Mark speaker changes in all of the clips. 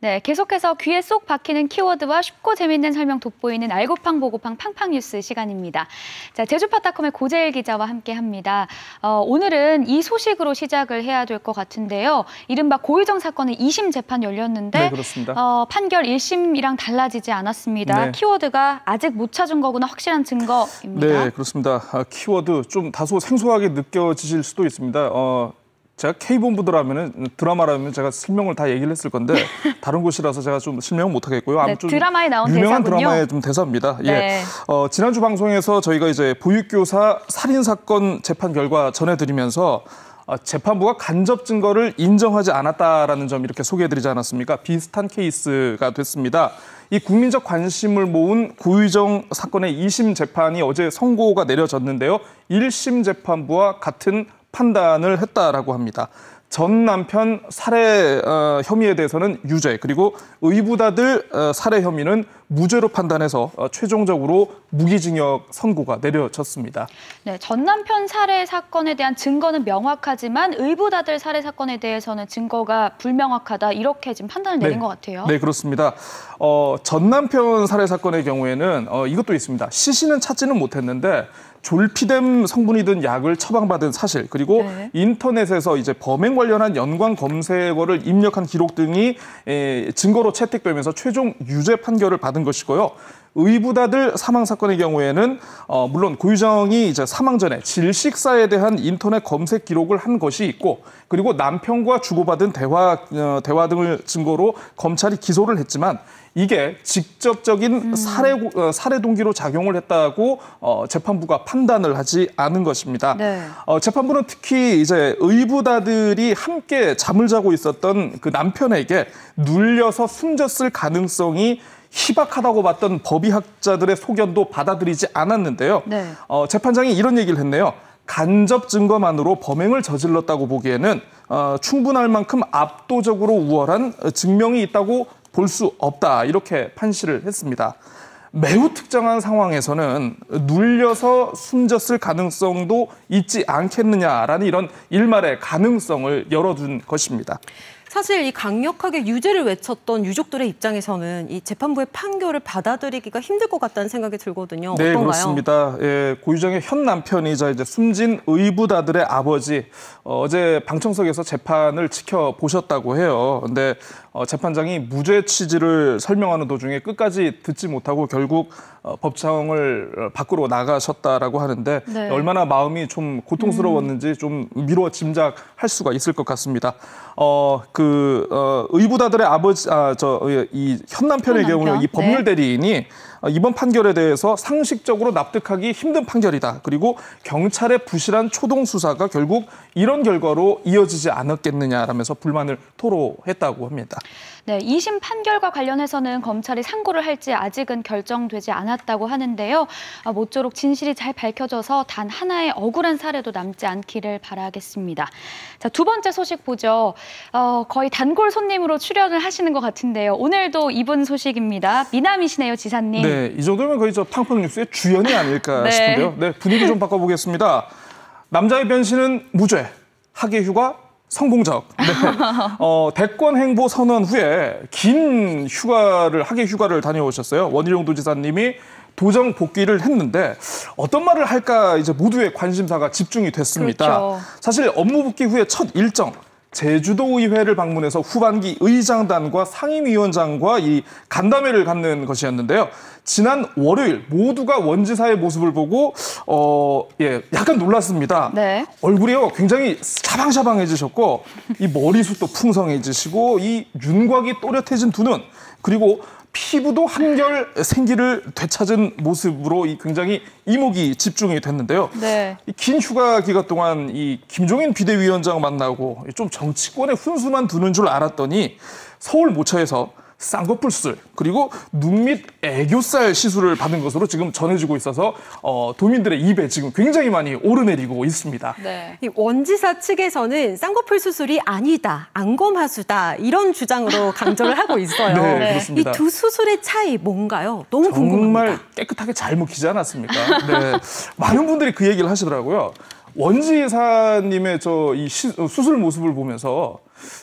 Speaker 1: 네, 계속해서 귀에 쏙 박히는 키워드와 쉽고 재밌는 설명 돋보이는 알고팡 보고팡 팡팡 뉴스 시간입니다. 자, 제주파닷컴의 고재일 기자와 함께합니다. 어, 오늘은 이 소식으로 시작을 해야 될 것 같은데요. 이른바 고유정 사건의 2심 재판 열렸는데
Speaker 2: 네, 어,
Speaker 1: 판결 1심이랑 달라지지 않았습니다. 네. 키워드가 아직 못 찾은 거구나 확실한 증거입니다.
Speaker 2: 네, 그렇습니다. 아, 키워드 좀 다소 생소하게 느껴지실 수도 있습니다. 어... 제가 K본부더라면 은 드라마라면 제가 실명을 다 얘기를 했을 건데 다른 곳이라서 제가 좀 실명은 못 하겠고요. 아무튼 네, 드라마에 나온 유명한 대사군요. 드라마의 좀 대사입니다. 예. 네. 예. 어, 지난주 방송에서 저희가 이제 보육교사 살인 사건 재판 결과 전해 드리면서 어, 재판부가 간접 증거를 인정하지 않았다라는 점 이렇게 소개해 드리지 않았습니까? 비슷한 케이스가 됐습니다. 이 국민적 관심을 모은 구의정 사건의 2심 재판이 어제 선고가 내려졌는데요. 1심 재판부와 같은 판단을 했다라고 합니다. 전 남편 살해 어, 혐의에 대해서는 유죄, 그리고 의부다들 어, 살해 혐의는 무죄로 판단해서 어, 최종적으로 무기징역 선고가 내려졌습니다.
Speaker 1: 네, 전 남편 살해 사건에 대한 증거는 명확하지만 의부다들 살해 사건에 대해서는 증거가 불명확하다 이렇게 지금 판단을 내린 네, 것 같아요. 네,
Speaker 2: 그렇습니다. 어, 전 남편 살해 사건의 경우에는 어, 이것도 있습니다. 시신은 찾지는 못했는데 졸피뎀 성분이 든 약을 처방받은 사실 그리고 네. 인터넷에서 이제 범행 관련한 연관 검색어를 입력한 기록 등이 에, 증거로 채택되면서 최종 유죄 판결을 받은 것이고요. 의부다들 사망 사건의 경우에는 어, 물론 고유정이 이제 사망 전에 질식사에 대한 인터넷 검색 기록을 한 것이 있고 그리고 남편과 주고받은 대화 어, 대화 등을 증거로 검찰이 기소를 했지만 이게 직접적인 음. 살해 어, 살해 동기로 작용을 했다고 어, 재판부가 판단을 하지 않은 것입니다. 네. 어, 재판부는 특히 이제 의부다들이 함께 잠을 자고 있었던 그 남편에게 눌려서 숨졌을 가능성이 희박하다고 봤던 법의학자들의 소견도 받아들이지 않았는데요. 네. 어, 재판장이 이런 얘기를 했네요. 간접 증거만으로 범행을 저질렀다고 보기에는 어, 충분할 만큼 압도적으로 우월한 증명이 있다고 볼수 없다 이렇게 판시를 했습니다. 매우 특정한 상황에서는 눌려서 숨졌을 가능성도 있지 않겠느냐라는 이런 일말의 가능성을 열어둔 것입니다.
Speaker 1: 사실 이 강력하게 유죄를 외쳤던 유족들의 입장에서는 이 재판부의 판결을 받아들이기가 힘들 것 같다는 생각이 들거든요. 네, 어떤가요? 그렇습니다.
Speaker 2: 예, 고유정의 현 남편이자 이제 숨진 의부다들의 아버지 어, 어제 방청석에서 재판을 지켜보셨다고 해요. 근데 어, 재판장이 무죄 취지를 설명하는 도중에 끝까지 듣지 못하고 결국 어, 법정을 어, 밖으로 나가셨다라고 하는데 네. 얼마나 마음이 좀 고통스러웠는지 음. 좀미뤄 짐작할 수가 있을 것 같습니다. 어, 그 어, 의부다들의 아버지 아, 저 이 현남편의 현남편? 경우 이 법률 네. 대리인이 네. 아, 이번 판결에 대해서 상식적으로 납득하기 힘든 판결이다. 그리고 경찰의 부실한 초동 수사가 결국 이런 결과로 이어지지 않았겠느냐라면서 불만을 토로했다고 합니다.
Speaker 1: 네, 2심 판결과 관련해서는 검찰이 상고를 할지 아직은 결정되지 않았다고 하는데요. 아, 모쪼록 진실이 잘 밝혀져서 단 하나의 억울한 사례도 남지 않기를 바라겠습니다. 자, 두 번째 소식 보죠. 어, 거의 단골 손님으로 출연을 하시는 것 같은데요. 오늘도 이분 소식입니다. 미남이시네요, 지사님. 네,
Speaker 2: 이 정도면 거의 저 팡팡 뉴스의 주연이 아닐까 네. 싶은데요. 네, 분위기 좀 바꿔보겠습니다. 남자의 변신은 무죄, 학예 휴가 성공적. 네. 어, 대권 행보 선언 후에 긴 휴가를 하계 휴가를 다녀오셨어요. 원희룡 도지사님이 도정 복귀를 했는데 어떤 말을 할까 이제 모두의 관심사가 집중이 됐습니다. 그렇죠. 사실 업무 복귀 후에 첫 일정 제주도의회를 방문해서 후반기 의장단과 상임위원장과 이 간담회를 갖는 것이었는데요. 지난 월요일 모두가 원지사의 모습을 보고 어, 예, 약간 놀랐습니다. 네. 얼굴이요 굉장히 샤방샤방해지셨고 이 머리숱도 풍성해지시고 이 윤곽이 또렷해진 두 눈 그리고 피부도 한결 생기를 되찾은 모습으로 이 굉장히 이목이 집중이 됐는데요. 네. 긴 휴가 기간 동안 이 김종인 비대위원장 만나고 좀정치권에 훈수만 두는 줄 알았더니 서울 모처에서 쌍꺼풀술 수 그리고 눈밑 애교살 시술을 받은 것으로 지금 전해지고 있어서 어, 도민들의 입에 지금 굉장히 많이 오르내리고 있습니다.
Speaker 1: 네. 원지사 측에서는 쌍꺼풀 수술이 아니다, 안검하수다 이런 주장으로 강조를 하고 있어요. 네. 네. 그렇습니다. 이 두 수술의 차이 뭔가요? 너무 정말 궁금합니다.
Speaker 2: 정말 깨끗하게 잘 먹히지 않았습니까? 네. 많은 분들이 그 얘기를 하시더라고요. 원지사님의 저 이 수술 모습을 보면서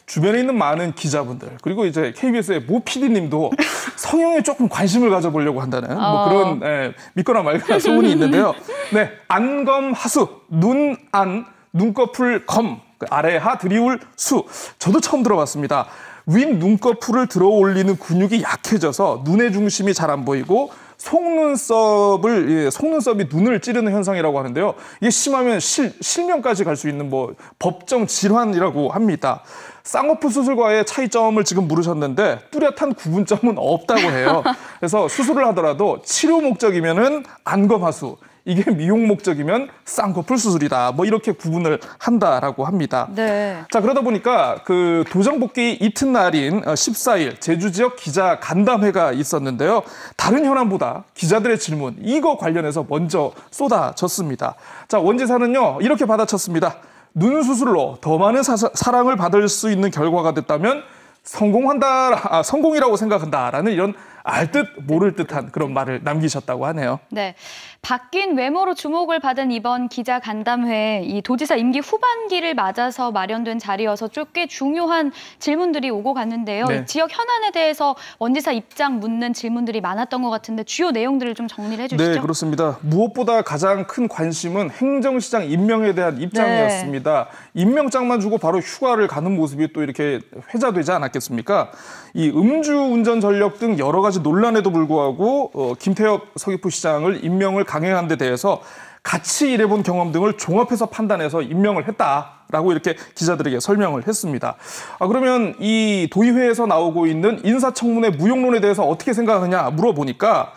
Speaker 2: 주변에 있는 많은 기자분들 그리고 이제 KBS의 모 PD님도 성형에 조금 관심을 가져보려고 한다는 뭐 어. 뭐 그런 에, 예, 믿거나 말거나 소문이 있는데요. 네, 안검 하수 눈 안 눈꺼풀 검 그 아래 하 드리울 수 저도 처음 들어봤습니다. 윗 눈꺼풀을 들어 올리는 근육이 약해져서 눈의 중심이 잘 안 보이고 속눈썹을 예, 속눈썹이 눈을 찌르는 현상이라고 하는데요. 이게 심하면 실, 실명까지 갈 수 있는 뭐 법정 질환이라고 합니다. 쌍꺼풀 수술과의 차이점을 지금 물으셨는데 뚜렷한 구분점은 없다고 해요. 그래서 수술을 하더라도 치료 목적이면은 안검하수 이게 미용 목적이면 쌍꺼풀 수술이다. 뭐 이렇게 구분을 한다라고 합니다. 네. 자 그러다 보니까 그 도정 복귀 이튿날인 14일 어, 제주 지역 기자 간담회가 있었는데요. 다른 현안보다 기자들의 질문 이거 관련해서 먼저 쏟아졌습니다. 자 원지사는요 이렇게 받아쳤습니다. 눈 수술로 더 많은 사, 사랑을 받을 수 있는 결과가 됐다면 성공한다, 아, 성공이라고 생각한다라는 이런 알듯 모를 듯한 그런 말을 남기셨다고 하네요.
Speaker 1: 네. 바뀐 외모로 주목을 받은 이번 기자 간담회 이 도지사 임기 후반기를 맞아서 마련된 자리여서 꽤 중요한 질문들이 오고 갔는데요. 네. 지역 현안에 대해서 원지사 입장 묻는 질문들이 많았던 것 같은데 주요 내용들을 좀 정리를 해주시죠. 네,
Speaker 2: 그렇습니다. 무엇보다 가장 큰 관심은 행정시장 임명에 대한 입장이었습니다. 네. 임명장만 주고 바로 휴가를 가는 모습이 또 이렇게 회자되지 않았겠습니까? 이 음주운전 전력 등 여러 가지 가지 논란에도 불구하고 어, 김태엽 서귀포 시장을 임명을 강행한 데 대해서 같이 일해본 경험 등을 종합해서 판단해서 임명을 했다라고 이렇게 기자들에게 설명을 했습니다. 아, 그러면 이 도의회에서 나오고 있는 인사청문회 무용론에 대해서 어떻게 생각하느냐 물어보니까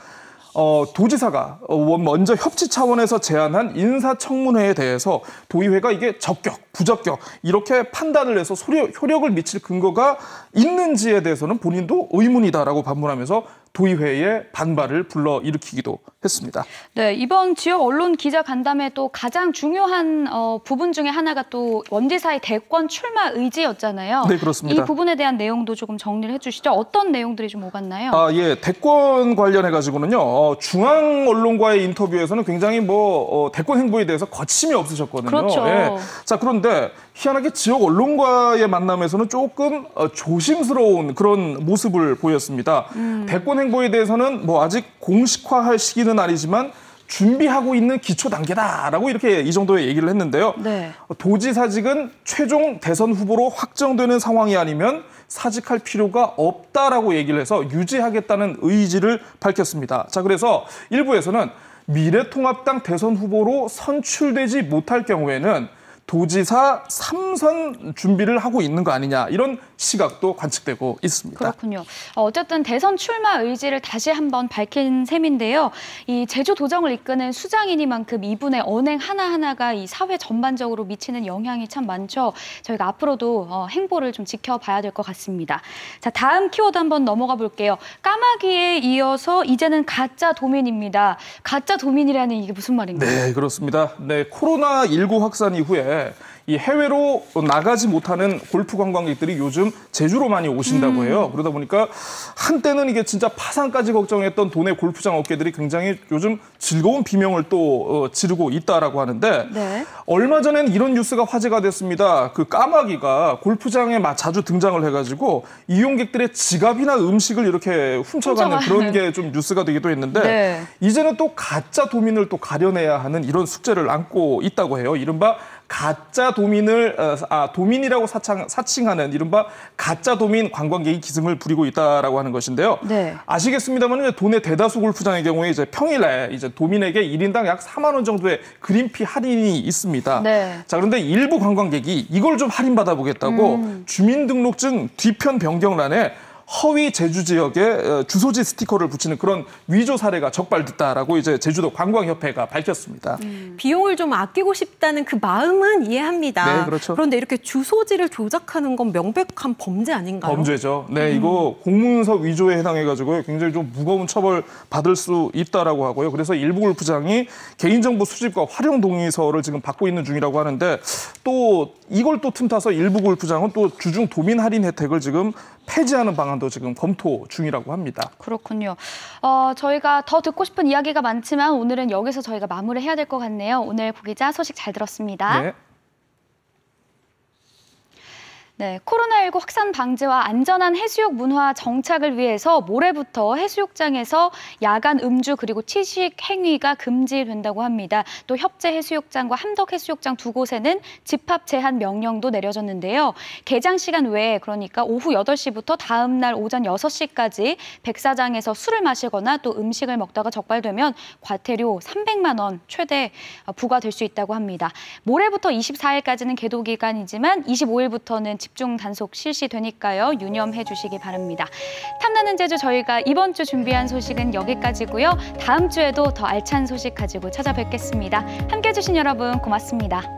Speaker 2: 어, 도지사가 먼저 협치 차원에서 제안한 인사청문회에 대해서 도의회가 이게 적격, 부적격 이렇게 판단을 해서 소리, 효력을 미칠 근거가 있는지에 대해서는 본인도 의문이다라고 반문하면서 도의회의 반발을 불러 일으키기도 했습니다.
Speaker 1: 네, 이번 지역 언론 기자 간담회 또 가장 중요한 어, 부분 중에 하나가 또 원지사의 대권 출마 의지였잖아요. 네, 그렇습니다. 이 부분에 대한 내용도 조금 정리를 해주시죠. 어떤 내용들이 좀 오갔나요? 아,
Speaker 2: 예, 대권 관련해 가지고는요. 어, 중앙 언론과의 인터뷰에서는 굉장히 뭐 어, 대권 행보에 대해서 거침이 없으셨거든요. 그렇죠. 예. 자, 그런데 희한하게 지역 언론과의 만남에서는 조금 어, 조심스러운 그런 모습을 보였습니다. 음. 대권 행 행보에 대해서는 뭐 아직 공식화할 시기는 아니지만 준비하고 있는 기초 단계다라고 이렇게 이 정도의 얘기를 했는데요. 네. 도지사직은 최종 대선 후보로 확정되는 상황이 아니면 사직할 필요가 없다라고 얘기를 해서 유지하겠다는 의지를 밝혔습니다. 자, 그래서 일부에서는 미래통합당 대선 후보로 선출되지 못할 경우에는 도지사 삼선 준비를 하고 있는 거 아니냐 이런 시각도 관측되고 있습니다.
Speaker 1: 그렇군요. 어, 어쨌든 대선 출마 의지를 다시 한번 밝힌 셈인데요. 이 제주 도정을 이끄는 수장이니만큼 이분의 언행 하나하나가 이 사회 전반적으로 미치는 영향이 참 많죠. 저희가 앞으로도 어, 행보를 좀 지켜봐야 될 것 같습니다. 자, 다음 키워드 한번 넘어가 볼게요. 까마귀에 이어서 이제는 가짜 도민입니다. 가짜 도민이라는 이게 무슨 말인가요?
Speaker 2: 네, 그렇습니다. 네, 코로나 19 확산 이후에 이 해외로 나가지 못하는 골프 관광객들이 요즘 제주로 많이 오신다고 해요. 음. 그러다 보니까 한때는 이게 진짜 파산까지 걱정했던 도내 골프장 업계들이 굉장히 요즘 즐거운 비명을 또 어, 지르고 있다라고 하는데 네. 얼마 전엔 이런 뉴스가 화제가 됐습니다. 그 까마귀가 골프장에 자주 등장을 해가지고 이용객들의 지갑이나 음식을 이렇게 훔쳐가는, 훔쳐가는. 그런 게 좀 뉴스가 되기도 했는데 네. 이제는 또 가짜 도민을 또 가려내야 하는 이런 숙제를 안고 있다고 해요. 이른바 가짜 도민을 어, 아, 도민이라고 사칭, 사칭하는 이른바 가짜 도민 관광객이 기승을 부리고 있다라고 하는 것인데요. 네. 아시겠습니다만 돈의 대다수 골프장의 경우에 이제 평일에 이제 도민에게 1인당약 4만 원 정도의 그린피 할인이 있습니다. 네. 자 그런데 일부 관광객이 이걸 좀 할인 받아보겠다고 음. 주민등록증 뒤편 변경란에 허위 제주 지역에 어, 주소지 스티커를 붙이는 그런 위조 사례가 적발됐다라고 이제 제주도 관광협회가 밝혔습니다. 음.
Speaker 1: 비용을 좀 아끼고 싶다는 그 마음은 이해합니다. 네, 그렇죠. 그런데 이렇게 주소지를 조작하는 건 명백한 범죄 아닌가요? 범죄죠.
Speaker 2: 네, 음. 이거 공문서 위조에 해당해가지고 굉장히 좀 무거운 처벌 받을 수 있다라고 하고요. 그래서 일부 골프장이 개인정보 수집과 활용 동의서를 지금 받고 있는 중이라고 하는데 또 이걸 또 틈타서 일부 골프장은 또 주중 도민 할인 혜택을 지금 폐지하는 방안. 방안도 지금 검토 중이라고 합니다.
Speaker 1: 그렇군요. 어, 저희가 더 듣고 싶은 이야기가 많지만 오늘은 여기서 저희가 마무리해야 될 것 같네요. 오늘 고기자 소식 잘 들었습니다. 네. 네, 코로나19 확산 방지와 안전한 해수욕 문화 정착을 위해서 모레부터 해수욕장에서 야간 음주 그리고 취식 행위가 금지된다고 합니다. 또 협재 해수욕장과 함덕 해수욕장 두 곳에는 집합 제한 명령도 내려졌는데요. 개장 시간 외에 그러니까 오후 8시부터 다음 날 오전 6시까지 백사장에서 술을 마시거나 또 음식을 먹다가 적발되면 과태료 300만 원 최대 부과될 수 있다고 합니다. 모레부터 24일까지는 계도 기간이지만 25일부터는 집중 단속 실시되니까요. 유념해 주시기 바랍니다. 탐나는 제주 저희가 이번 주 준비한 소식은 여기까지고요. 다음 주에도 더 알찬 소식 가지고 찾아뵙겠습니다. 함께해 주신 여러분 고맙습니다.